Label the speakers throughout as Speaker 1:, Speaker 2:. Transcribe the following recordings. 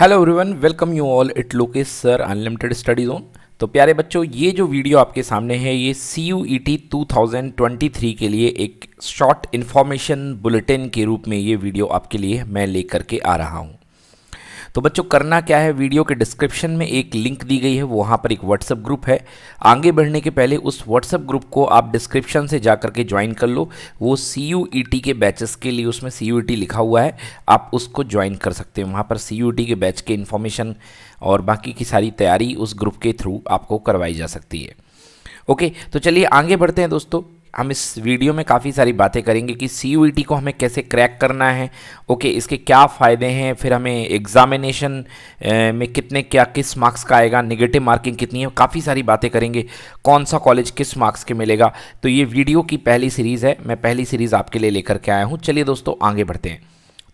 Speaker 1: Hello everyone welcome you all it Lokesh sir unlimited study zone तो प्यारे बच्चों ये जो वीडियो आपके सामने है ये C U E T two thousand twenty three के लिए एक शॉर्ट इन्फॉर्मेशन बुलेटिन के रूप में ये वीडियो आपके लिए मैं लेकर के आ रहा हूँ तो बच्चों करना क्या है वीडियो के डिस्क्रिप्शन में एक लिंक दी गई है वहाँ पर एक व्हाट्सअप ग्रुप है आगे बढ़ने के पहले उस व्हाट्सअप ग्रुप को आप डिस्क्रिप्शन से जा करके ज्वाइन कर लो वो सी e के बैचेस के लिए उसमें सी e लिखा हुआ है आप उसको ज्वाइन कर सकते हैं वहाँ पर सी e के बैच के इन्फॉर्मेशन और बाकी की सारी तैयारी उस ग्रुप के थ्रू आपको करवाई जा सकती है ओके तो चलिए आगे बढ़ते हैं दोस्तों हम इस वीडियो में काफ़ी सारी बातें करेंगे कि सी को हमें कैसे क्रैक करना है ओके इसके क्या फ़ायदे हैं फिर हमें एग्ज़ामिनेशन में कितने क्या किस मार्क्स का आएगा नेगेटिव मार्किंग कितनी है काफ़ी सारी बातें करेंगे कौन सा कॉलेज किस मार्क्स के मिलेगा तो ये वीडियो की पहली सीरीज़ है मैं पहली सीरीज़ आपके लिए लेकर के आया हूँ चलिए दोस्तों आगे बढ़ते हैं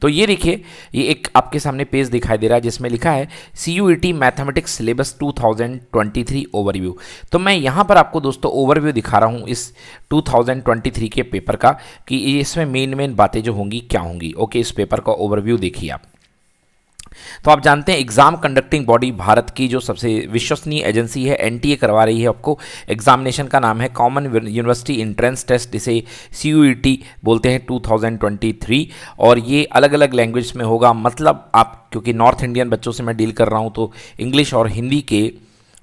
Speaker 1: तो ये देखिए ये एक आपके सामने पेज दिखाई दे रहा है जिसमें लिखा है C U E T mathematics syllabus two thousand twenty three overview तो मैं यहाँ पर आपको दोस्तों ओवरव्यू दिखा रहा हूँ इस टू थाउजेंड ट्वेंटी थ्री के पेपर का कि इसमें मेन मेन बातें जो होंगी क्या होंगी ओके इस पेपर का ओवरव्यू देखिए आप तो आप जानते हैं एग्ज़ाम कंडक्टिंग बॉडी भारत की जो सबसे विश्वसनीय एजेंसी है एनटीए करवा रही है आपको एग्जामिनेशन का नाम है कॉमन यूनिवर्सिटी इंट्रेंस टेस्ट जिसे सी e बोलते हैं 2023 और ये अलग अलग लैंग्वेज में होगा मतलब आप क्योंकि नॉर्थ इंडियन बच्चों से मैं डील कर रहा हूँ तो इंग्लिश और हिंदी के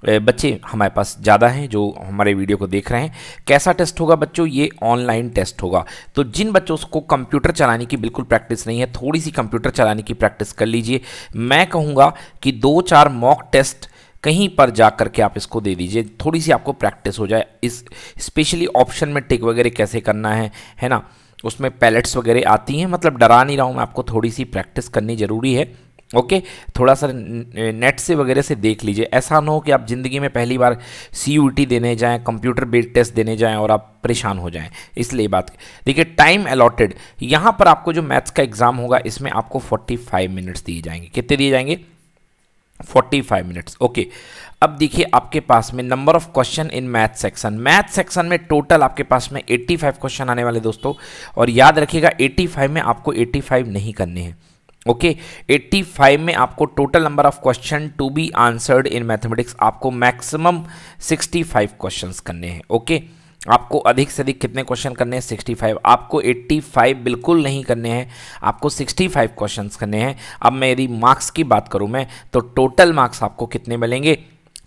Speaker 1: बच्चे हमारे पास ज़्यादा हैं जो हमारे वीडियो को देख रहे हैं कैसा टेस्ट होगा बच्चों ये ऑनलाइन टेस्ट होगा तो जिन बच्चों को कंप्यूटर चलाने की बिल्कुल प्रैक्टिस नहीं है थोड़ी सी कंप्यूटर चलाने की प्रैक्टिस कर लीजिए मैं कहूँगा कि दो चार मॉक टेस्ट कहीं पर जा करके आप इसको दे दीजिए थोड़ी सी आपको प्रैक्टिस हो जाए इस स्पेशली ऑप्शन में टिक वगैरह कैसे करना है है ना उसमें पैलेट्स वगैरह आती हैं मतलब डरा नहीं रहा हूँ मैं आपको थोड़ी सी प्रैक्टिस करनी ज़रूरी है ओके थोड़ा सा नेट से वगैरह से देख लीजिए ऐसा ना हो कि आप ज़िंदगी में पहली बार सी यू टी देने जाएं कंप्यूटर बेस्ड टेस्ट देने जाएं और आप परेशान हो जाएं इसलिए बात देखिए टाइम अलॉटेड यहाँ पर आपको जो मैथ्स का एग्ज़ाम होगा इसमें आपको 45 मिनट्स दिए जाएंगे कितने दिए जाएंगे 45 मिनट्स ओके अब देखिए आपके पास में number of question in math section math section में टोटल आपके पास में 85 क्वेश्चन आने वाले दोस्तों और याद रखिएगा 85 में आपको 85 नहीं करने हैं ओके okay, 85 में आपको total number of question to be answered in mathematics आपको मैक्सिमम 65 क्वेश्चंस करने हैं ओके okay? आपको अधिक से अधिक कितने क्वेश्चन करने हैं 65 आपको 85 बिल्कुल नहीं करने हैं आपको 65 क्वेश्चंस करने हैं अब मैं यदि मार्क्स की बात करूं मैं तो टोटल मार्क्स आपको कितने मिलेंगे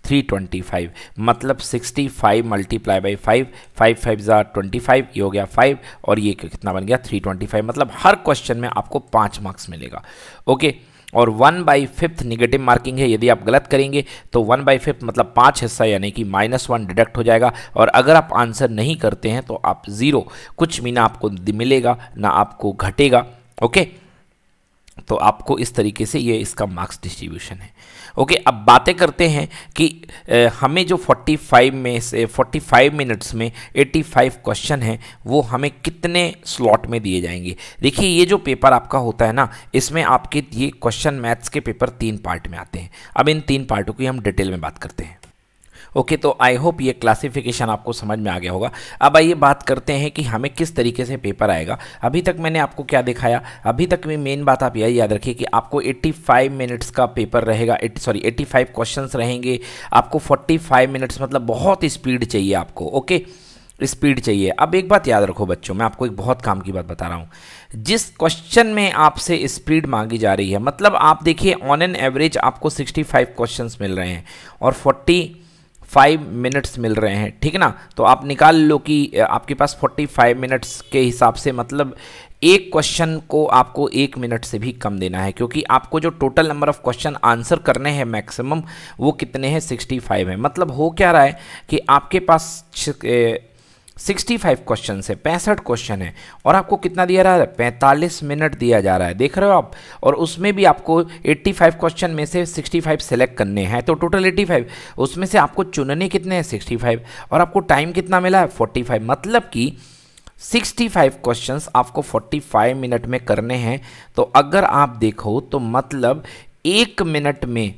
Speaker 1: थ्री ट्वेंटी फाइव मतलब sixty five multiply by five five five ज़ार ट्वेंटी फाइव ये हो गया फाइव और ये कितना बन गया थ्री ट्वेंटी फाइव मतलब हर क्वेश्चन में आपको पाँच मार्क्स मिलेगा ओके और one by fifth negative marking है यदि आप गलत करेंगे तो वन बाई फिफ्थ मतलब पाँच हिस्सा यानी कि माइनस वन डिडक्ट हो जाएगा और अगर आप आंसर नहीं करते हैं तो आप ज़ीरो कुछ भी ना आपको मिलेगा ना आपको घटेगा ओके तो आपको इस तरीके से ये इसका मार्क्स डिस्ट्रीब्यूशन है ओके अब बातें करते हैं कि हमें जो 45 में से 45 मिनट्स में 85 क्वेश्चन हैं वो हमें कितने स्लॉट में दिए जाएंगे देखिए ये जो पेपर आपका होता है ना इसमें आपके ये क्वेश्चन मैथ्स के पेपर तीन पार्ट में आते हैं अब इन तीन पार्टों की हम डिटेल में बात करते हैं ओके तो आई होप ये क्लासिफिकेशन आपको समझ में आ गया होगा अब आइए बात करते हैं कि हमें किस तरीके से पेपर आएगा अभी तक मैंने आपको क्या दिखाया अभी तक में मेन बात आप यही याद रखिए कि आपको 85 मिनट्स का पेपर रहेगा सॉरी 85 क्वेश्चन रहेंगे आपको 45 मिनट्स मतलब बहुत स्पीड चाहिए आपको ओके स्पीड चाहिए अब एक बात याद रखो बच्चों मैं आपको एक बहुत काम की बात बता रहा हूँ जिस क्वेश्चन में आपसे स्पीड मांगी जा रही है मतलब आप देखिए ऑन एन एवरेज आपको 65 क्वेश्चन मिल रहे हैं और 40 फाइव मिनट्स मिल रहे हैं ठीक ना तो आप निकाल लो कि आपके पास फोर्टी फाइव मिनट्स के हिसाब से मतलब एक क्वेश्चन को आपको एक मिनट से भी कम देना है क्योंकि आपको जो total number of question answer करने हैं मैक्सिमम वो कितने हैं सिक्सटी फाइव है मतलब हो क्या रहा है कि आपके पास 65 क्वेश्चन है पैंसठ क्वेश्चन है और आपको कितना दिया जा रहा है 45 मिनट दिया जा रहा है देख रहे हो आप और उसमें भी आपको 85 क्वेश्चन में से 65 सेलेक्ट करने हैं तो टोटल 85 उसमें से आपको चुनने कितने हैं 65 और आपको टाइम कितना मिला है 45 मतलब कि 65 क्वेश्चंस आपको 45 मिनट में करने हैं तो अगर आप देखो तो मतलब एक मिनट में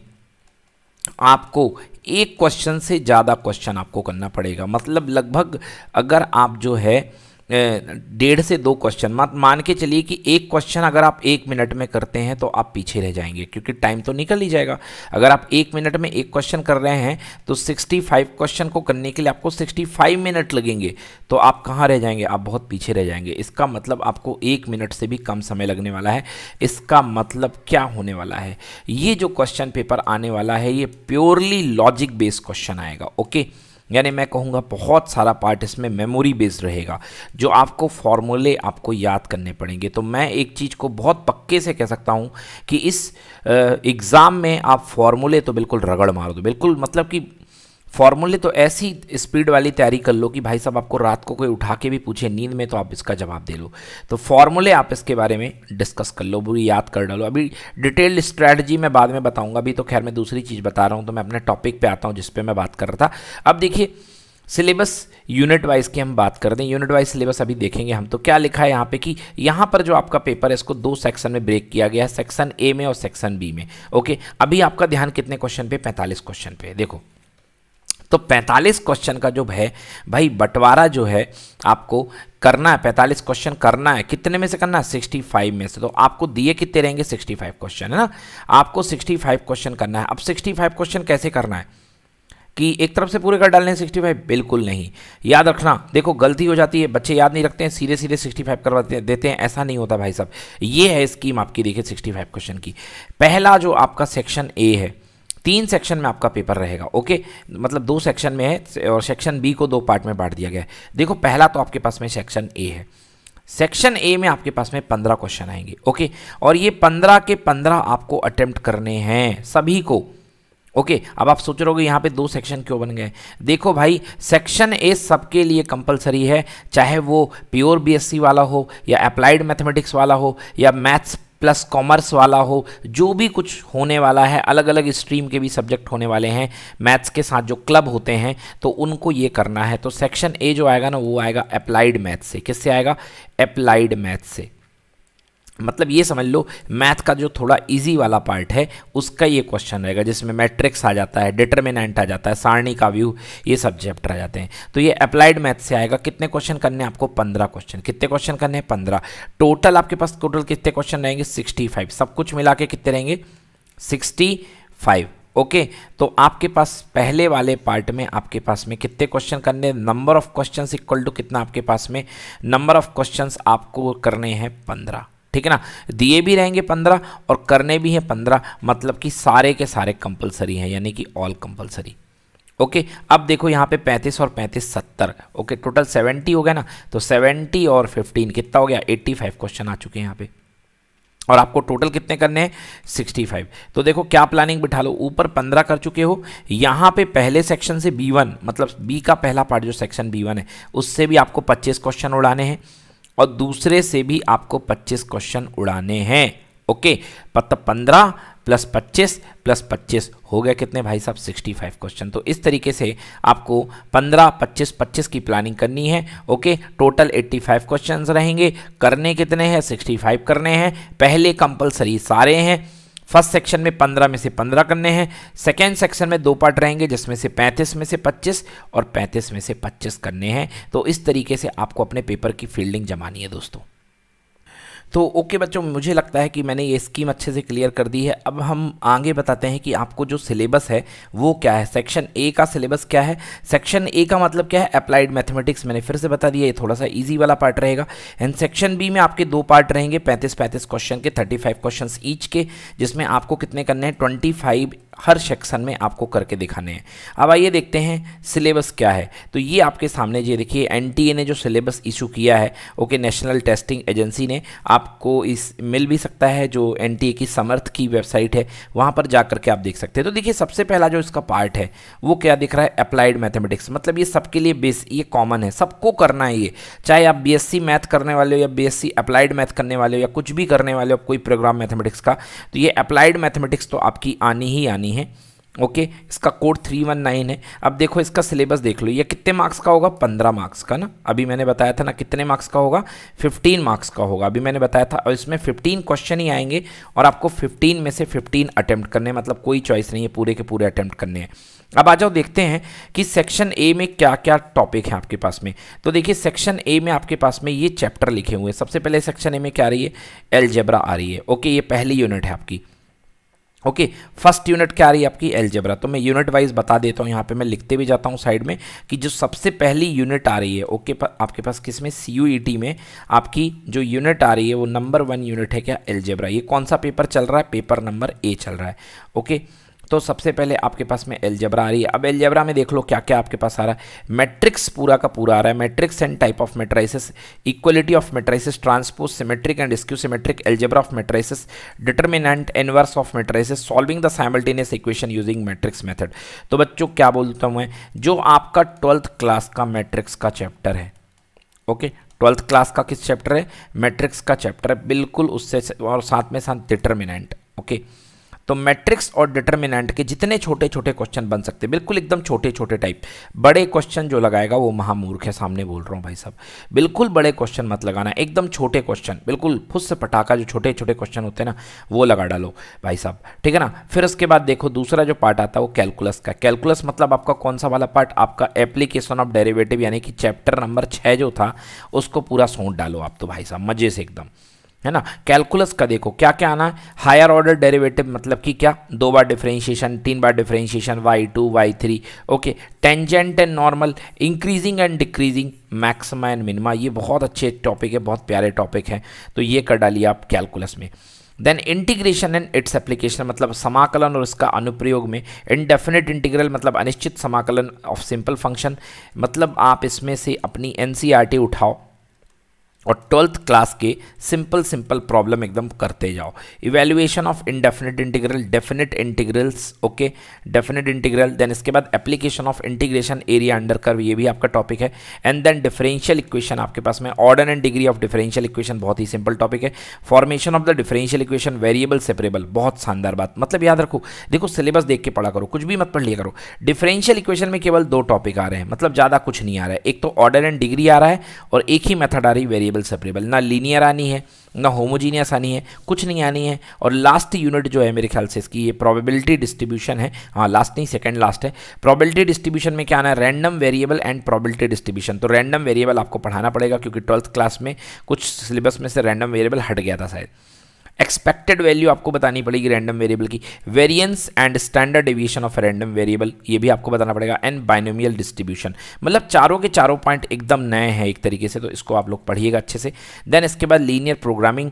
Speaker 1: आपको एक क्वेश्चन से ज़्यादा क्वेश्चन आपको करना पड़ेगा मतलब लगभग अगर आप जो है डेढ़ से दो क्वेश्चन मत मान के चलिए कि एक क्वेश्चन अगर आप एक मिनट में करते हैं तो आप पीछे रह जाएंगे क्योंकि टाइम तो निकल ही जाएगा अगर आप एक मिनट में एक क्वेश्चन कर रहे हैं तो 65 क्वेश्चन को करने के लिए आपको 65 मिनट लगेंगे तो आप कहाँ रह जाएंगे आप बहुत पीछे रह जाएंगे इसका मतलब आपको एक मिनट से भी कम समय लगने वाला है इसका मतलब क्या होने वाला है ये जो क्वेश्चन पेपर आने वाला है ये प्योरली लॉजिक बेस्ड क्वेश्चन आएगा ओके okay? यानी मैं कहूँगा बहुत सारा पार्ट इसमें मेमोरी बेस्ड रहेगा जो आपको फॉर्मूले आपको याद करने पड़ेंगे तो मैं एक चीज़ को बहुत पक्के से कह सकता हूँ कि इस एग्ज़ाम में आप फॉर्मूले तो बिल्कुल रगड़ मार दो बिल्कुल मतलब कि फॉर्मूले तो ऐसी स्पीड वाली तैयारी कर लो कि भाई साहब आपको रात को कोई उठा के भी पूछे नींद में तो आप इसका जवाब दे लो तो फॉर्मूले आप इसके बारे में डिस्कस कर लो बुरी याद कर डालो अभी डिटेल्ड स्ट्रैटेजी मैं बाद में बताऊंगा अभी तो खैर मैं दूसरी चीज़ बता रहा हूँ तो मैं अपने टॉपिक पर आता हूँ जिस पर मैं बात कर रहा था अब देखिए सिलेबस यूनिट वाइज की हम बात कर दें यूनिट वाइज सिलेबस अभी देखेंगे हम तो क्या लिखा है यहाँ पे कि यहाँ पर जो आपका पेपर है इसको दो सेक्शन में ब्रेक किया गया है सेक्शन ए में और सेक्शन बी में ओके अभी आपका ध्यान कितने क्वेश्चन पे 45 क्वेश्चन पे देखो तो 45 क्वेश्चन का जो है भाई बंटवारा जो है आपको करना है 45 क्वेश्चन करना है कितने में से करना है 65 में से तो आपको दिए कितने रहेंगे 65 क्वेश्चन है ना आपको 65 क्वेश्चन करना है अब 65 क्वेश्चन कैसे करना है कि एक तरफ से पूरे कर डालने सिक्सटी फाइव बिल्कुल नहीं याद रखना देखो गलती हो जाती है बच्चे याद नहीं रखते हैं सीधे सीधे सिक्सटी फाइव करवा देते हैं ऐसा नहीं होता भाई साहब ये है स्कीम आपकी देखिए सिक्सटी फाइव क्वेश्चन की पहला जो आपका सेक्शन ए है तीन सेक्शन में आपका पेपर रहेगा ओके मतलब दो सेक्शन में है और सेक्शन बी को दो पार्ट में बांट दिया गया है देखो पहला तो आपके पास में सेक्शन ए है सेक्शन ए में आपके पास में पंद्रह क्वेश्चन आएंगे ओके और ये पंद्रह के पंद्रह आपको अटेम्प्ट करने हैं सभी को ओके अब आप सोच रहे हो यहाँ पे दो सेक्शन क्यों बन गए देखो भाई सेक्शन ए सबके लिए कंपलसरी है चाहे वो प्योर बीएससी वाला हो या अप्लाइड मैथमेटिक्स वाला हो या मैथ्स प्लस कॉमर्स वाला हो जो भी कुछ होने वाला है अलग अलग स्ट्रीम के भी सब्जेक्ट होने वाले हैं मैथ्स के साथ जो क्लब होते हैं तो उनको ये करना है तो सेक्शन ए जो आएगा ना वो आएगा अप्लाइड मैथ से किससे आएगा अप्लाइड मैथ से मतलब ये समझ लो मैथ का जो थोड़ा इजी वाला पार्ट है उसका ये क्वेश्चन रहेगा जिसमें मैट्रिक्स आ जाता है डिटर्मिनेंट आ जाता है सारणी का व्यू ये सब्जेक्ट आ जाते हैं तो ये अप्लाइड मैथ से आएगा कितने क्वेश्चन करने आपको पंद्रह क्वेश्चन कितने क्वेश्चन करने हैं पंद्रह टोटल आपके पास टोटल कितने क्वेश्चन रहेंगे सिक्सटी फाइव सब कुछ मिला के कितने रहेंगे सिक्सटी फाइव ओके okay, तो आपके पास पहले वाले पार्ट में आपके पास में कितने क्वेश्चन करने number of questions equal to कितना आपके पास में नंबर ऑफ क्वेश्चंस आपको करने हैं पंद्रह ठीक है ना दिए भी रहेंगे पंद्रह और करने भी हैं पंद्रह मतलब कि सारे के सारे कंपलसरी हैं यानी कि ऑल कंपलसरी ओके अब देखो यहाँ पे पैंतीस और पैंतीस सत्तर ओके टोटल सेवेंटी हो गया ना तो सेवेंटी और फिफ्टीन कितना हो गया एट्टी फाइव क्वेश्चन आ चुके हैं यहाँ पे और आपको टोटल कितने करने हैं सिक्सटी फाइव तो देखो क्या प्लानिंग बिठा लो ऊपर पंद्रह कर चुके हो यहाँ पे पहले सेक्शन से वन मतलब बी का पहला पार्ट जो सेक्शन वन है उससे भी आपको पच्चीस क्वेश्चन उड़ाने हैं और दूसरे से भी आपको 25 क्वेश्चन उड़ाने हैं ओके मतलब पंद्रह प्लस पच्चीस प्लस पच्चीस हो गया कितने भाई साहब सिक्सटी फाइव क्वेश्चन तो इस तरीके से आपको पंद्रह पच्चीस पच्चीस की प्लानिंग करनी है okay total eighty five question रहेंगे करने कितने हैं सिक्सटी फाइव करने हैं पहले कंपलसरी सारे हैं फर्स्ट सेक्शन में पंद्रह में से पंद्रह करने हैं सेकेंड सेक्शन में दो पार्ट रहेंगे जिसमें से पैंतीस में से पच्चीस और पैंतीस में से पच्चीस करने हैं तो इस तरीके से आपको अपने पेपर की फील्डिंग जमानी है दोस्तों तो ओके बच्चों मुझे लगता है कि मैंने ये स्कीम अच्छे से क्लियर कर दी है अब हम आगे बताते हैं कि आपको जो सिलेबस है वो क्या है सेक्शन ए का सिलेबस क्या है सेक्शन ए का मतलब क्या है अप्लाइड मैथमेटिक्स मैंने फिर से बता दिया ये थोड़ा सा ईजी वाला पार्ट रहेगा एंड सेक्शन बी में आपके दो पार्ट रहेंगे पैंतीस पैंतीस क्वेश्चन के थर्टी फाइव क्वेश्चन ईच के जिसमें आपको कितने करने हैं ट्वेंटी फाइव हर सेक्शन में आपको करके दिखाने हैं अब आइए देखते हैं सिलेबस क्या है तो ये आपके सामने ये देखिए एनटीए ने जो सिलेबस इशू किया है ओके नेशनल टेस्टिंग एजेंसी ने आपको इस मिल भी सकता है जो एनटीए की समर्थ की वेबसाइट है वहाँ पर जा करके आप देख सकते हैं तो देखिए सबसे पहला जो इसका पार्ट है वो क्या दिख रहा है अप्लाइड मैथमेटिक्स मतलब ये सबके लिए बेस ये कॉमन है सबको करना है ये चाहे आप बी मैथ करने वाले हो या बी अप्लाइड मैथ करने वाले हो या कुछ भी करने वाले हो कोई प्रोग्राम मैथमेटिक्स का तो ये अप्लाइड मैथमेटिक्स तो आपकी आनी ही आनी करनी है ओके okay, इसका कोड थ्री वन नाइन है अब देखो इसका सिलेबस देख लो ये कितने मार्क्स का होगा पंद्रह मार्क्स का ना अभी मैंने बताया था ना कितने मार्क्स का होगा फिफ्टीन मार्क्स का होगा अभी मैंने बताया था और इसमें फिफ्टीन क्वेश्चन ही आएंगे और आपको फिफ्टीन में से फिफ्टीन अटैम्प्ट करने मतलब कोई चॉइस नहीं है पूरे के पूरे अटैम्प्ट करने हैं अब आ जाओ देखते हैं कि सेक्शन ए में क्या क्या टॉपिक है आपके पास में तो देखिए सेक्शन ए में आपके पास में ये चैप्टर लिखे हुए हैं सबसे पहले सेक्शन ए में क्या आ रही है एलजेब्रा आ रही है ओके ये पहली यूनिट है आपकी ओके फर्स्ट यूनिट क्या आ रही है आपकी एलजेब्रा तो मैं यूनिट वाइज बता देता हूँ यहाँ पे मैं लिखते भी जाता हूँ साइड में कि जो सबसे पहली यूनिट आ रही है ओके okay, आपके पास किस में सी यू ई टी में आपकी जो यूनिट आ रही है वो नंबर वन यूनिट है क्या एलजेब्रा ये कौन सा पेपर चल रहा है पेपर नंबर ए चल रहा है ओके okay, तो सबसे पहले आपके पास में एलजबरा आ रही है अब एलजबरा में देख लो क्या क्या आपके पास आ रहा है मैट्रिक्स पूरा का पूरा आ रहा है matrix and type of matrices equality of matrices transpose symmetric and skew symmetric algebra of matrices determinant inverse of matrices solving the simultaneous equation using matrix method तो बच्चों क्या बोलता हूँ मैं जो आपका ट्वेल्थ क्लास का मैट्रिक्स का चैप्टर है ओके ट्वेल्थ क्लास का किस चैप्टर है मैट्रिक्स का चैप्टर है बिल्कुल उससे और साथ में साथ डिटर्मिनेंट ओके okay? तो मैट्रिक्स और डिटर्मिनेंट के जितने छोटे छोटे क्वेश्चन बन सकते हैं बिल्कुल एकदम छोटे छोटे टाइप बड़े क्वेश्चन जो लगाएगा वो महामूर्ख है सामने बोल रहा हूँ भाई साहब बिल्कुल बड़े क्वेश्चन मत लगाना एकदम छोटे क्वेश्चन बिल्कुल फुस से पटाखा जो छोटे छोटे क्वेश्चन होते हैं ना वो लगा डालो भाई साहब ठीक है ना फिर उसके बाद देखो दूसरा जो पार्ट आता है वो कैलकुलस का कैलकुलस मतलब आपका कौन सा वाला पार्ट आपका एप्लीकेशन ऑफ डेरेवेटिव यानी कि चैप्टर नंबर छः जो था उसको पूरा सौंट डालो आप तो भाई साहब मज़े से एकदम है ना कैलकुलस का देखो क्या क्या आना है हायर ऑर्डर डेरिवेटिव मतलब कि क्या दो बार डिफरेंशिएशन तीन बार differentiation y two y three okay tangent and normal increasing and decreasing maxima and minima ये बहुत अच्छे टॉपिक है बहुत प्यारे टॉपिक हैं तो ये कर डालिए आप कैलकुलस में then integration and its application मतलब समाकलन और इसका अनुप्रयोग में इनडेफिनेट इंटीग्रल मतलब अनिश्चित समाकलन ऑफ सिंपल फंक्शन मतलब आप इसमें से अपनी एन e उठाओ और ट्वेल्थ क्लास के सिंपल सिंपल प्रॉब्लम एकदम करते जाओ evaluation of indefinite integral definite integrals okay definite integral then इसके बाद application of integration area under curve ये भी आपका टॉपिक है एंड देन डिफरेंशियल इक्वेशन आपके पास में order and degree of differential equation बहुत ही सिंपल टॉपिक है formation of the differential equation variable separable बहुत शानदार बात मतलब याद रखो देखो सिलेबस देख के पढ़ा करो कुछ भी मत पढ़ लिया करो डिफरेंशियल इक्वेशन में केवल दो टॉपिक आ रहे हैं मतलब ज़्यादा कुछ नहीं आ रहा है एक तो ऑर्डर एंड डिग्री आ रहा है और एक ही मेथड आ रही वेरिएबल सेपरेबल सेपरेबल ना लीनियर आनी है ना होमोजीनियस आनी है कुछ नहीं आनी है और लास्ट यूनिट जो है मेरे ख्याल से इसकी ये प्रोबेबिलिटी डिस्ट्रीब्यूशन है हाँ लास्ट नहीं सेकंड लास्ट है प्रोबेबिलिटी डिस्ट्रीब्यूशन में क्या आना है random variable and probability distribution तो रैंडम वेरिएबल आपको पढ़ाना पड़ेगा क्योंकि ट्वेल्थ क्लास में कुछ सिलेबस में से रैंडम वेरिएबल हट गया था शायद एक्सपेक्टेड वैल्यू आपको बतानी पड़ेगी रैंडम वेरिएबल की variance and standard deviation of random variable ये भी आपको बताना पड़ेगा एंड बाइनोमियल डिस्ट्रीब्यूशन मतलब चारों के चारों पॉइंट एकदम नए हैं एक तरीके से तो इसको आप लोग पढ़िएगा अच्छे से देन इसके बाद लीनियर प्रोग्रामिंग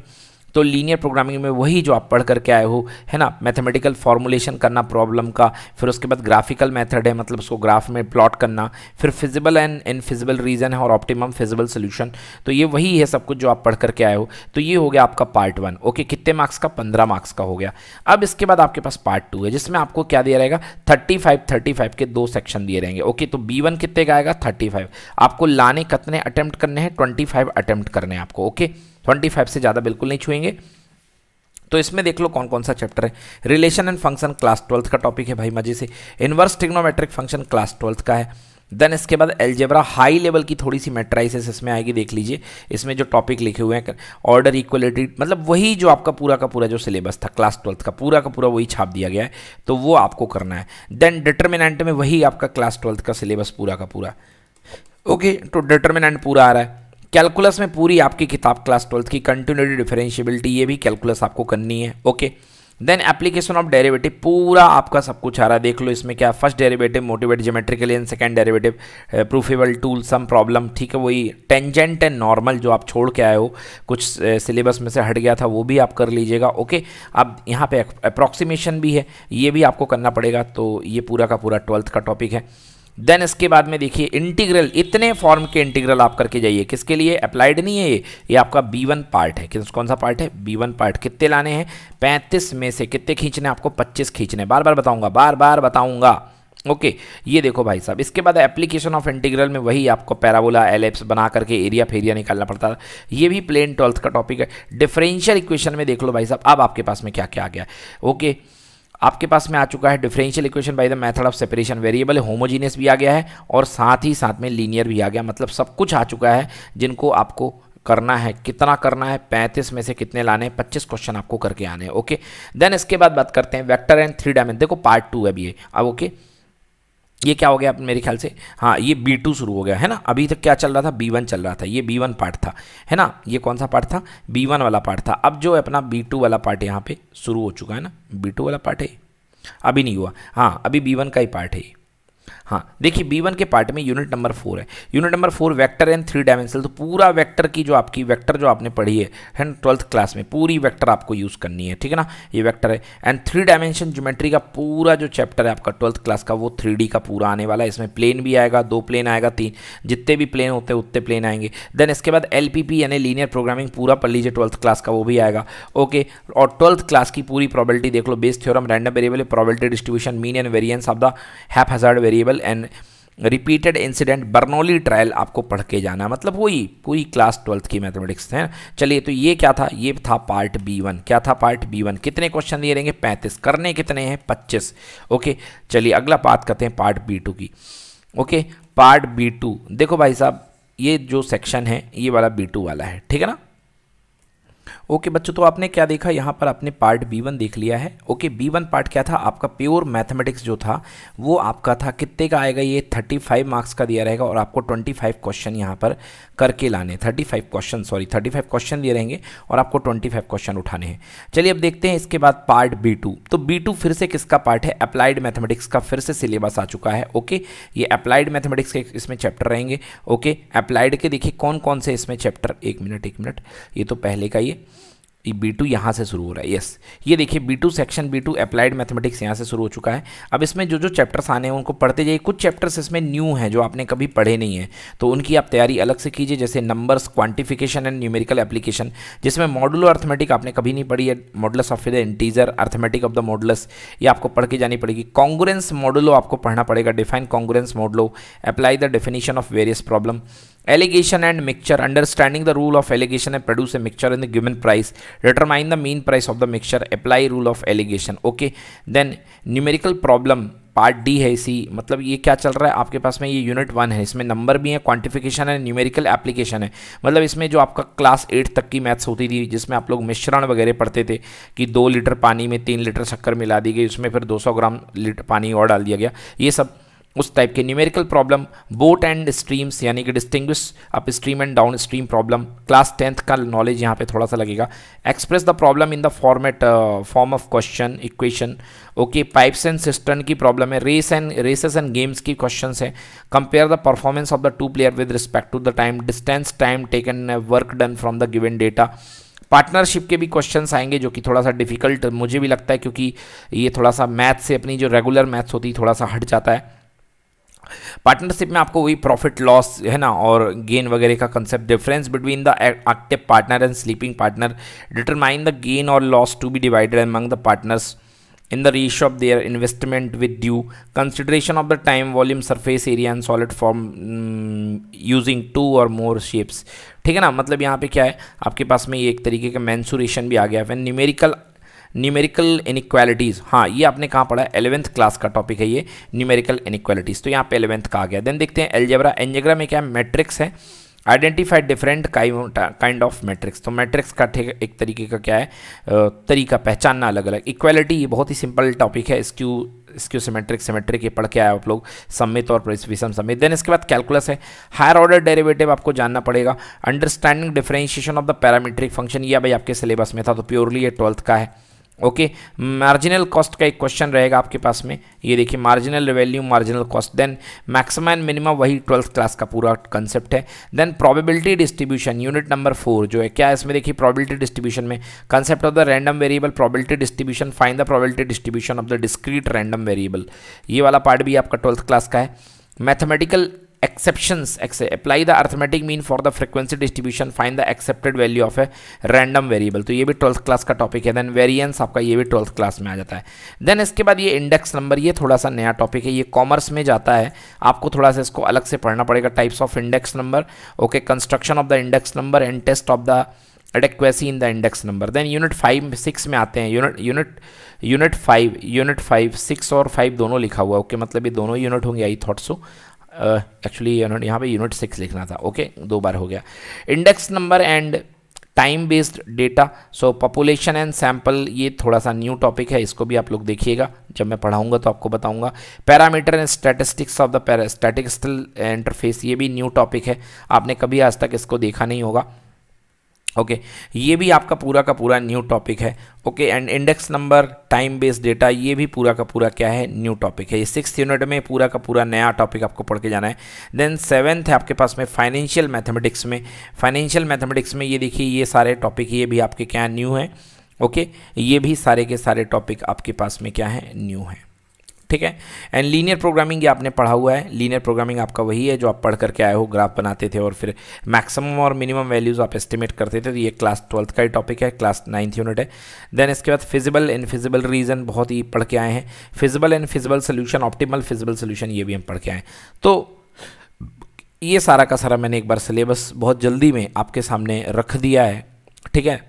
Speaker 1: तो लीनियर प्रोग्रामिंग में वही जो आप पढ़ करके आए हो है ना मैथमेटिकल फॉर्मुलेशन करना प्रॉब्लम का फिर उसके बाद ग्राफिकल मेथड है मतलब उसको ग्राफ में प्लॉट करना फिर फिजिबल एंड इनफिजिबल रीजन है और ऑप्टिमम फिजिबल सोल्यूशन तो ये वही है सब कुछ जो आप पढ़ करके आए हो तो ये हो गया आपका पार्ट वन ओके कितने मार्क्स का पंद्रह मार्क्स का हो गया अब इसके बाद आपके पास पार्ट टू है जिसमें आपको क्या दिया रहेगा थर्टी फाइव थर्टी फाइव के दो सेक्शन दिए रहेंगे ओके तो बी वन कितने का आएगा थर्टी फाइव आपको लाने कितने अटैम्प्ट करने हैं ट्वेंटी फाइव अटैम्प्ट करने हैं आपको ओके ट्वेंटी फाइव से ज़्यादा बिल्कुल नहीं छुएंगे तो इसमें देख लो कौन कौन सा चैप्टर है relation and function class twelfth का टॉपिक है भाई मजे से inverse trigonometric function class twelfth का है देन इसके बाद एल्जेब्रा हाई लेवल की थोड़ी सी मेट्राइसिस इसमें आएगी देख लीजिए इसमें जो टॉपिक लिखे हुए हैं ऑर्डर इक्वलिटी मतलब वही जो आपका पूरा का पूरा जो सिलेबस था क्लास ट्वेल्थ का पूरा का पूरा वही छाप दिया गया है तो वो आपको करना है देन डिटर्मिनेंट में वही आपका क्लास ट्वेल्थ का सिलेबस पूरा का पूरा ओके तो डिटर्मिनेंट पूरा आ रहा है कैलकुलस में पूरी आपकी किताब क्लास ट्वेल्थ की कंटिन्यूटी डिफरेंशियबिलिटी ये भी कैलकुलस आपको करनी है okay then application of derivative पूरा आपका सब कुछ आ रहा है देख लो इसमें क्या first derivative motivate geometrically and second derivative provable tool some problem ठीक है वही टेंजेंट एंड नॉर्मल जो आप छोड़ के आए हो कुछ सिलेबस uh, में से हट गया था वो भी आप कर लीजिएगा ओके अब यहाँ पे अप्रॉक्सीमेशन भी है ये भी आपको करना पड़ेगा तो ये पूरा का पूरा ट्वेल्थ का टॉपिक है देन इसके बाद में देखिए इंटीग्रल इतने फॉर्म के इंटीग्रल आप करके जाइए किसके लिए अप्लाइड नहीं है ये ये आपका बी वन पार्ट है किस कौन सा पार्ट है बी वन पार्ट कितने लाने हैं पैंतीस में से कितने खींचने आपको पच्चीस खींचने बार बार बताऊँगा बार बार बताऊँगा ओके okay, ये देखो भाई साहब इसके बाद एप्लीकेशन ऑफ इंटीग्रल में वही आपको पैराबोला एलेप्स बना करके एरिया फेरिया निकालना पड़ता था ये भी प्लेन ट्वेल्थ का टॉपिक है डिफरेंशियल इक्वेशन में देख लो भाई साहब अब आपके पास में क्या क्या आ गया ओके okay, आपके पास में आ चुका है differential equation by the method of separation variable homogeneous भी आ गया है और साथ ही साथ में लीनियर भी आ गया मतलब सब कुछ आ चुका है जिनको आपको करना है कितना करना है 35 में से कितने लाने हैं 25 क्वेश्चन आपको करके आने हैं ओके देन इसके बाद बात करते हैं वैक्टर एंड थ्री डायमेंट देखो पार्ट टू है अब ओके अब ओके ये क्या हो गया मेरे ख्याल से हाँ ये बी टू शुरू हो गया है ना अभी तक क्या चल रहा था बी वन चल रहा था ये बी वन पार्ट था है ना ये कौन सा पार्ट था बी वन वाला पार्ट था अब जो है अपना बी टू वाला पार्ट यहाँ पे शुरू हो चुका है ना बी टू वाला पार्ट है अभी नहीं हुआ हाँ अभी B1 का ही पार्ट है हाँ देखिए बी वन के पार्ट में यूनिट नंबर फोर है unit number four vector and three dimensional तो पूरा वैक्टर की जो आपकी वैक्टर जो आपने पढ़ी है है ट्वेल्थ क्लास में पूरी वेक्टर आपको यूज़ करनी है ठीक है ना ये वैक्टर है एंड थ्री डायमेंशन ज्योमेट्री का पूरा जो चैप्टर है आपका ट्वेल्थ क्लास का वो थ्री का पूरा आने वाला है इसमें प्लेन भी आएगा दो प्लेन आएगा तीन जितने भी प्लेन होते हैं उतने प्लेन आएंगे देन इसके बाद एल यानी लीनियर प्रोग्रामिंग पूरा पढ़ लीजिए ट्वेल्थ क्लास का वो भी आएगा ओके और ट्वेल्थ क्लास की पूरी प्रॉबिलिटी देख लो Bayes theorem random variable probability distribution mean and variance of the haphazard variable trial and repeated incident Bernoulli trial आपको पढ़ के जाना मतलब वही पूरी क्लास ट्वेल्थ की मैथमेटिक्स है चलिए तो ये क्या था ये था पार्ट बी वन क्या था पार्ट बी वन कितने क्वेश्चन दिए रहेंगे पैंतीस करने कितने हैं पच्चीस ओके चलिए अगला बात करते हैं पार्ट बी टू की ओके पार्ट बी टू देखो भाई साहब ये जो सेक्शन है ये वाला बी टू वाला है ठीक है ना ओके बच्चों तो आपने क्या देखा यहाँ पर आपने पार्ट बी वन देख लिया है ओके बी वन पार्ट क्या था आपका प्योर मैथमेटिक्स जो था वो आपका था कितने का आएगा ये थर्टी फाइव मार्क्स का दिया रहेगा और आपको ट्वेंटी फाइव क्वेश्चन यहाँ पर करके लाने thirty five question sorry thirty five question दिए रहेंगे और आपको ट्वेंटी फाइव क्वेश्चन उठाने हैं चलिए अब देखते हैं इसके बाद पार्ट बी टू तो बी टू फिर से किसका पार्ट है अप्लाइड मैथमेटिक्स का फिर से सिलेबस आ चुका है ओके ये अप्लाइड मैथमेटिक्स के इसमें चैप्टर रहेंगे ओके अप्लाइड के देखिए कौन कौन से इसमें चैप्टर एक मिनट एक मिनट ये तो पहले का ये बी टू यहाँ से शुरू हो रहा है यस ये देखिए B two section B two applied mathematics यहाँ से शुरू हो चुका है अब इसमें जो जो चैप्टर्स आने हैं उनको पढ़ते जाइए कुछ चैप्टर्स इसमें न्यू हैं जो आपने कभी पढ़े नहीं हैं तो उनकी आप तैयारी अलग से कीजिए जैसे numbers quantification and numerical application जिसमें मॉडुलो अर्थमेटिक आपने कभी नहीं पढ़ी है models of the integer arithmetic of the models ये आपको पढ़ के जानी पड़ेगी कॉन्ग्रेंस मॉडलो आपको पढ़ना पड़ेगा define congruence modulo apply the definition of various problem alligation and mixture understanding the rule of alligation and produce a mixture in the given price determine the mean price of the mixture apply rule of alligation okay then numerical problem part D है इसी मतलब ये क्या चल रहा है आपके पास में ये यूनिट वन है इसमें नंबर भी है क्वांटिफिकेशन है न्यूमेरिकल एप्लीकेशन है मतलब इसमें जो आपका क्लास एट तक की मैथ्स होती थी जिसमें आप लोग मिश्रण वगैरह पढ़ते थे कि दो लीटर पानी में तीन लीटर शक्कर मिला दी गई उसमें फिर दो सौ ग्राम लीटर पानी और डाल दिया गया ये सब उस टाइप के numerical problem boat and streams यानी कि distinguish upstream and downstream problem class tenth का नॉलेज यहाँ पे थोड़ा सा लगेगा express the problem in the format form of question equation okay pipes and system की प्रॉब्लम है race and races and games की क्वेश्चन है compare the performance of the two player with respect to the time distance time taken work done from the given data partnership के भी questions आएंगे जो कि थोड़ा सा डिफिकल्ट मुझे भी लगता है क्योंकि ये थोड़ा सा मैथ से अपनी जो रेगुलर मैथ्स होती है थोड़ा सा हट जाता है पार्टनरशिप में आपको वही प्रॉफिट लॉस है ना और गेन वगैरह का concept difference between the active partner and sleeping partner determine the gain और loss to be divided among the partners in the ratio of their investment with due consideration of the time volume surface area and solid form using two or more shapes ठीक है ना मतलब यहाँ पे क्या है आपके पास में एक तरीके का मैंसूरेशन भी आ गया है न्यूमेरिकल न्यूमेरिकल इनिक्वालिटीज़ हाँ ये आपने कहाँ पढ़ा है एलेवंथ क्लास का टॉपिक है ये न्यूमेरिकल इनिक्वालिटीज़ तो यहाँ पे एलेवंथ आ गया देन देखते हैं एलजेब्रा एलजेब्रा में क्या मैट्रिक्स है identify different kind of matrix तो मैट्रिक्स का एक तरीके का क्या है तरीका पहचानना अलग अलग इक्वालिटी ये बहुत ही सिंपल टॉपिक है इसक्यू इसक्यू सिमेट्रिक सिमेट्रिक ये पढ़ के आए आप लोग सम्मित और विषम सम्मित देन इसके बाद कैलकुलस है हायर ऑर्डर डेरिवेटिव आपको जानना पड़ेगा understanding differentiation of the parametric function ये भाई आपके सिलेबस में था तो प्योरली ये ट्वेल्थ का है ओके मार्जिनल कॉस्ट का एक क्वेश्चन रहेगा आपके पास में ये देखिए marginal revenue marginal cost then maximum and minimum वही ट्वेल्थ क्लास का पूरा कंसेप्ट है then probability distribution unit number four जो है क्या है इसमें देखिए प्रोबेबिलिटी डिस्ट्रीब्यूशन में concept of the random variable probability distribution fine the probability distribution of the discrete random variable ये वाला पार्ट भी आपका ट्वेल्थ क्लास का है mathematical exceptions apply the arithmetic mean for the frequency distribution fine the expected value of a random variable तो ये भी twelfth class का टॉपिक है देन वेरियंस आपका ये भी ट्वेल्थ क्लास में आ जाता है देन इसके बाद ये इंडेक्स नंबर ये थोड़ा सा नया टॉपिक है ये कॉमर्स में जाता है आपको थोड़ा सा इसको अलग से पढ़ना पड़ेगा types of index number okay construction of the index number and test of the adequacy in the index number then unit five six में आते हैं unit unit unit five unit five six और फाइव दोनों लिखा हुआ है okay मतलब ये दोनों यूनिट होंगे आई थॉट एक्चुअली उन्होंने यहाँ पे यूनिट सिक्स लिखना था ओके दो बार हो गया index number and time based data so population and sample ये थोड़ा सा न्यू टॉपिक है इसको भी आप लोग देखिएगा जब मैं पढ़ाऊंगा तो आपको बताऊंगा parameter and statistics of the statistical interface ये भी न्यू टॉपिक है आपने कभी आज तक इसको देखा नहीं होगा ओके okay, ये भी आपका पूरा का पूरा न्यू टॉपिक है okay and index number time based data ये भी पूरा का पूरा क्या है न्यू टॉपिक है ये सिक्स यूनिट में पूरा का पूरा नया टॉपिक आपको पढ़ के जाना है देन सेवन्थ है आपके पास में फाइनेंशियल मैथमेटिक्स में फाइनेंशियल मैथमेटिक्स में ये देखिए ये सारे टॉपिक ये भी आपके क्या न्यू है ओके okay, ये भी सारे के सारे टॉपिक आपके पास में क्या है न्यू है ठीक है एंड लीनियर प्रोग्रामिंग ये आपने पढ़ा हुआ है लीनियर प्रोग्रामिंग आपका वही है जो आप पढ़ करके आए हो ग्राफ बनाते थे और फिर मैक्सिमम और मिनिमम वैल्यूज़ आप एस्टिमेट करते थे तो ये क्लास ट्वेल्थ का ही टॉपिक है क्लास नाइन्थ यूनिट है देन इसके बाद फिजिबल एंड फिजिबल रीज़न बहुत ही पढ़ के आए हैं feasible and feasible solution optimal feasible solution ये भी हम पढ़ के आए तो ये सारा का सारा मैंने एक बार सिलेबस बहुत जल्दी में आपके सामने रख दिया है ठीक है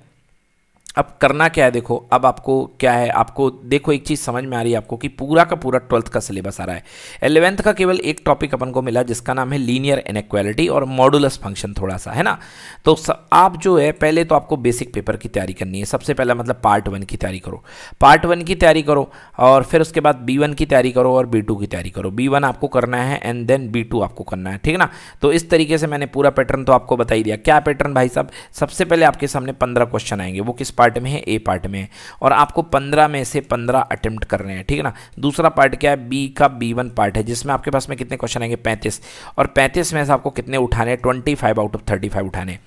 Speaker 1: अब करना क्या है देखो अब आपको क्या है आपको देखो एक चीज़ समझ में आ रही है आपको कि पूरा का पूरा ट्वेल्थ का सिलेबस आ रहा है एलेवेंथ का केवल एक टॉपिक अपन को मिला जिसका नाम है लीनियर इनक्वालिटी और मॉडुलस फंक्शन थोड़ा सा है ना तो आप जो है पहले तो आपको बेसिक पेपर की तैयारी करनी है सबसे पहला मतलब पार्ट वन की तैयारी करो पार्ट वन की तैयारी करो और फिर उसके बाद बी वन की तैयारी करो और बी टू की तैयारी करो बी वन आपको करना है एंड देन बी टू आपको करना है ठीक है ना तो इस तरीके से मैंने पूरा पैटर्न तो आपको बताई दिया क्या पैटर्न भाई साहब सबसे पहले आपके सामने पंद्रह क्वेश्चन आएंगे वो किस पार्ट पार्ट में है ए पार्ट में है और आपको पंद्रह में से पंद्रह अटैम्प्ट कर रहे हैं ठीक है ना दूसरा पार्ट क्या है बी का बी वन पार्ट है जिसमें आपके पास में कितने क्वेश्चन आएंगे पैंतीस और पैंतीस में से आपको कितने उठाने हैं twenty five out of thirty five उठाने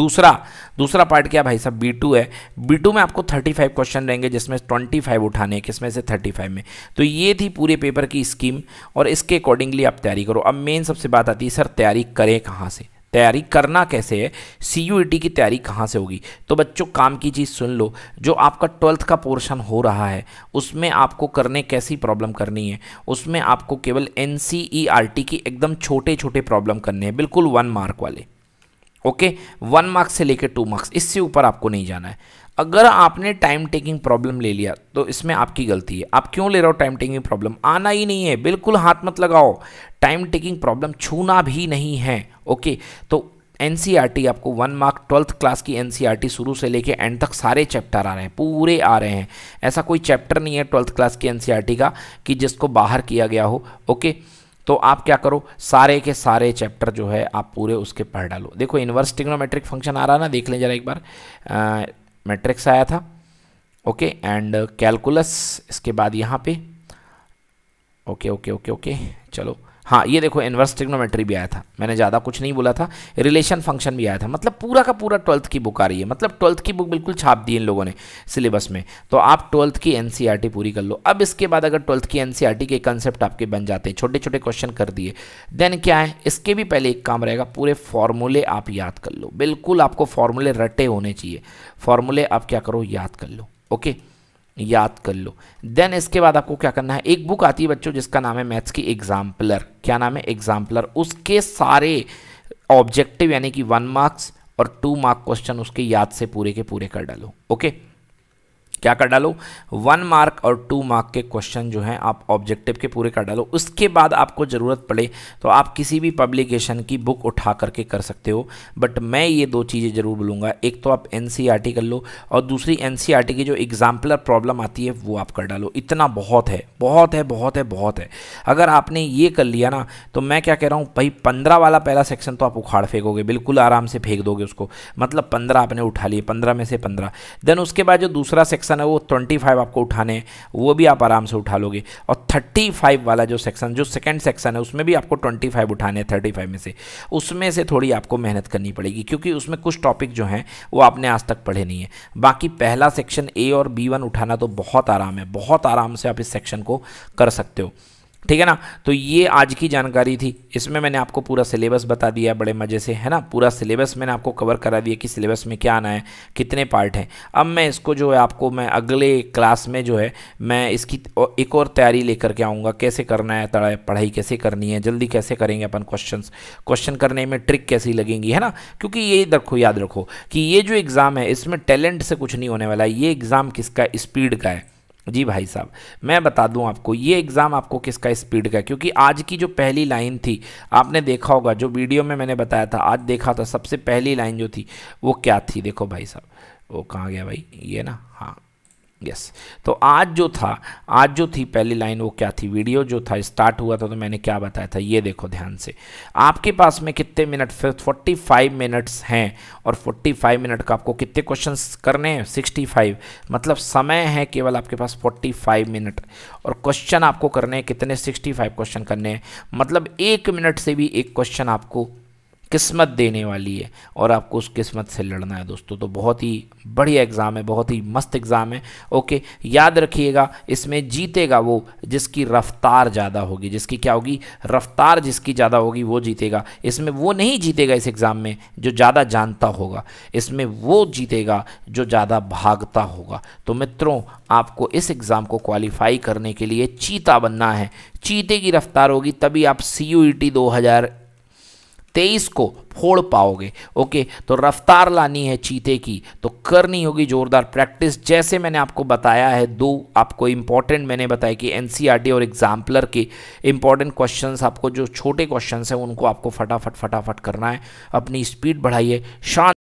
Speaker 1: दूसरा दूसरा पार्ट क्या भाई साहब बी टू है बी टू में आपको थर्टी फाइव क्वेश्चन रहेंगे जिसमें ट्वेंटी फाइव उठाने हैं किसमें से थर्टी फाइव में तो ये थी पूरे पेपर की स्कीम और इसके अकॉर्डिंगली आप तैयारी करो अब मेन सबसे बात आती है सर तैयारी करें कहाँ से तैयारी करना कैसे है सी यू e की तैयारी कहाँ से होगी तो बच्चों काम की चीज़ सुन लो जो आपका ट्वेल्थ का पोर्शन हो रहा है उसमें आपको करने कैसी प्रॉब्लम करनी है उसमें आपको केवल एन e की एकदम छोटे छोटे प्रॉब्लम करने हैं बिल्कुल वन मार्क वाले ओके वन मार्क्स से लेकर टू मार्क्स इससे ऊपर आपको नहीं जाना है अगर आपने टाइम टेकिंग प्रॉब्लम ले लिया तो इसमें आपकी गलती है आप क्यों ले रहे हो टाइम टेकिंग प्रॉब्लम आना ही नहीं है बिल्कुल हाथ मत लगाओ टाइम टेकिंग प्रॉब्लम छूना भी नहीं है ओके तो एन e आपको वन मार्क ट्वेल्थ क्लास की एन e शुरू से लेके एंड तक सारे चैप्टर आ रहे हैं पूरे आ रहे हैं ऐसा कोई चैप्टर नहीं है ट्वेल्थ क्लास की एन e का कि जिसको बाहर किया गया हो ओके okay? तो आप क्या करो सारे के सारे चैप्टर जो है आप पूरे उसके पढ़ डालो देखो इन्वर्स टिग्नोमेट्रिक फंक्शन आ रहा ना देख लें जरा एक बार मैट्रिक्स आया था ओके एंड कैलकुलस इसके बाद यहाँ पे ओके ओके ओके ओके चलो हाँ ये देखो इन्वर्स ट्रिग्नोमेट्री भी आया था मैंने ज़्यादा कुछ नहीं बोला था रिलेशन फंक्शन भी आया था मतलब पूरा का पूरा ट्वेल्थ की बुक आ रही है मतलब ट्वेल्थ की बुक बिल्कुल छाप दी इन लोगों ने सिलेबस में तो आप ट्वेल्थ की एन e पूरी कर लो अब इसके बाद अगर ट्वेल्थ की एन e के कंसेप्ट आपके बन जाते हैं छोटे छोटे क्वेश्चन कर दिए देन क्या है इसके भी पहले एक काम रहेगा पूरे फॉर्मूले आप याद कर लो बिल्कुल आपको फॉर्मूले रटे होने चाहिए फॉर्मूले आप क्या करो याद कर लो ओके okay? याद कर लो देन इसके बाद आपको क्या करना है एक बुक आती है बच्चों जिसका नाम है मैथ्स की एग्जाम्पलर क्या नाम है एग्जाम्पलर उसके सारे ऑब्जेक्टिव यानी कि वन मार्क्स और टू मार्क क्वेश्चन उसके याद से पूरे के पूरे कर डालो ओके क्या कर डालो वन मार्क और टू मार्क के क्वेश्चन जो हैं आप ऑब्जेक्टिव के पूरे कर डालो उसके बाद आपको ज़रूरत पड़े तो आप किसी भी पब्लिकेशन की बुक उठा करके कर सकते हो बट मैं ये दो चीज़ें ज़रूर बोलूँगा एक तो आप एन e कर लो और दूसरी एन e की जो एग्जाम्पलर प्रॉब्लम आती है वो आप कर डालो इतना बहुत है बहुत है बहुत है बहुत है अगर आपने ये कर लिया ना तो मैं क्या कह रहा हूँ भाई पंद्रह वाला पहला सेक्शन तो आप उखाड़ फेंकोगे बिल्कुल आराम से फेंक दोगे उसको मतलब पंद्रह आपने उठा लिए पंद्रह में से पंद्रह देन उसके बाद जो दूसरा सेक्शन सेक्शन है वो ट्वेंटी फाइव आपको उठाने हैं वो भी आप आराम से उठा लोगे और थर्टी फाइव वाला जो सेक्शन जो सेकेंड सेक्शन है उसमें भी आपको ट्वेंटी फाइव उठाने हैं थर्टी फाइव में से उसमें से थोड़ी आपको मेहनत करनी पड़ेगी क्योंकि उसमें कुछ टॉपिक जो हैं वो आपने आज तक पढ़े नहीं है बाकी पहला सेक्शन ए और बी वन उठाना तो बहुत आराम है बहुत आराम से आप इस सेक्शन को कर सकते हो ठीक है ना तो ये आज की जानकारी थी इसमें मैंने आपको पूरा सिलेबस बता दिया बड़े मज़े से है ना पूरा सिलेबस मैंने आपको कवर करा दिया कि सिलेबस में क्या आना है कितने पार्ट हैं अब मैं इसको जो है आपको मैं अगले क्लास में जो है मैं इसकी एक और तैयारी लेकर के आऊँगा कैसे करना है पढ़ाई कैसे करनी है जल्दी कैसे करेंगे अपन क्वेश्चन क्वेश्चन करने में ट्रिक कैसी लगेंगी है ना क्योंकि ये रखो याद रखो कि ये जो एग्ज़ाम है इसमें टैलेंट से कुछ नहीं होने वाला है ये एग्ज़ाम किसका स्पीड का है जी भाई साहब मैं बता दूं आपको ये एग्ज़ाम आपको किसका स्पीड का क्योंकि आज की जो पहली लाइन थी आपने देखा होगा जो वीडियो में मैंने बताया था आज देखा था सबसे पहली लाइन जो थी वो क्या थी देखो भाई साहब वो कहाँ गया भाई ये ना हाँ यस तो आज जो था आज जो थी पहली लाइन वो क्या थी वीडियो जो था स्टार्ट हुआ था तो मैंने क्या बताया था ये देखो ध्यान से आपके पास में कितने मिनट फोर्टी फाइव मिनट्स हैं और फोर्टी फाइव मिनट का आपको कितने क्वेश्चन करने हैं सिक्सटी फाइव मतलब समय है केवल आपके पास फोर्टी फाइव मिनट और क्वेश्चन आपको करने हैं कितने सिक्सटी फाइव क्वेश्चन करने हैं मतलब एक मिनट से भी एक क्वेश्चन आपको किस्मत देने वाली है और आपको उस किस्मत से लड़ना है दोस्तों तो बहुत ही बढ़िया एग्ज़ाम है बहुत ही मस्त एग्ज़ाम है ओके याद रखिएगा इसमें जीतेगा वो जिसकी रफ्तार ज़्यादा होगी जिसकी क्या होगी रफ्तार जिसकी ज़्यादा होगी वो जीतेगा इसमें वो नहीं जीतेगा इस एग्ज़ाम में जो ज़्यादा जानता होगा इसमें वो जीतेगा जो ज़्यादा भागता होगा तो मित्रों आपको इस एग्ज़ाम को क्वालिफाई करने के लिए चीता बनना है चीते की रफ्तार होगी तभी आप सी यू ई टी दो हज़ार तेईस को फोड़ पाओगे ओके तो रफ्तार लानी है चीते की तो करनी होगी ज़ोरदार प्रैक्टिस जैसे मैंने आपको बताया है दो आपको इंपॉर्टेंट मैंने बताया कि एनसीईआरटी e और एग्जाम्पलर के इम्पॉर्टेंट क्वेश्चंस आपको जो छोटे क्वेश्चंस हैं उनको आपको फटाफट फटाफट करना है अपनी स्पीड बढ़ाइए शांत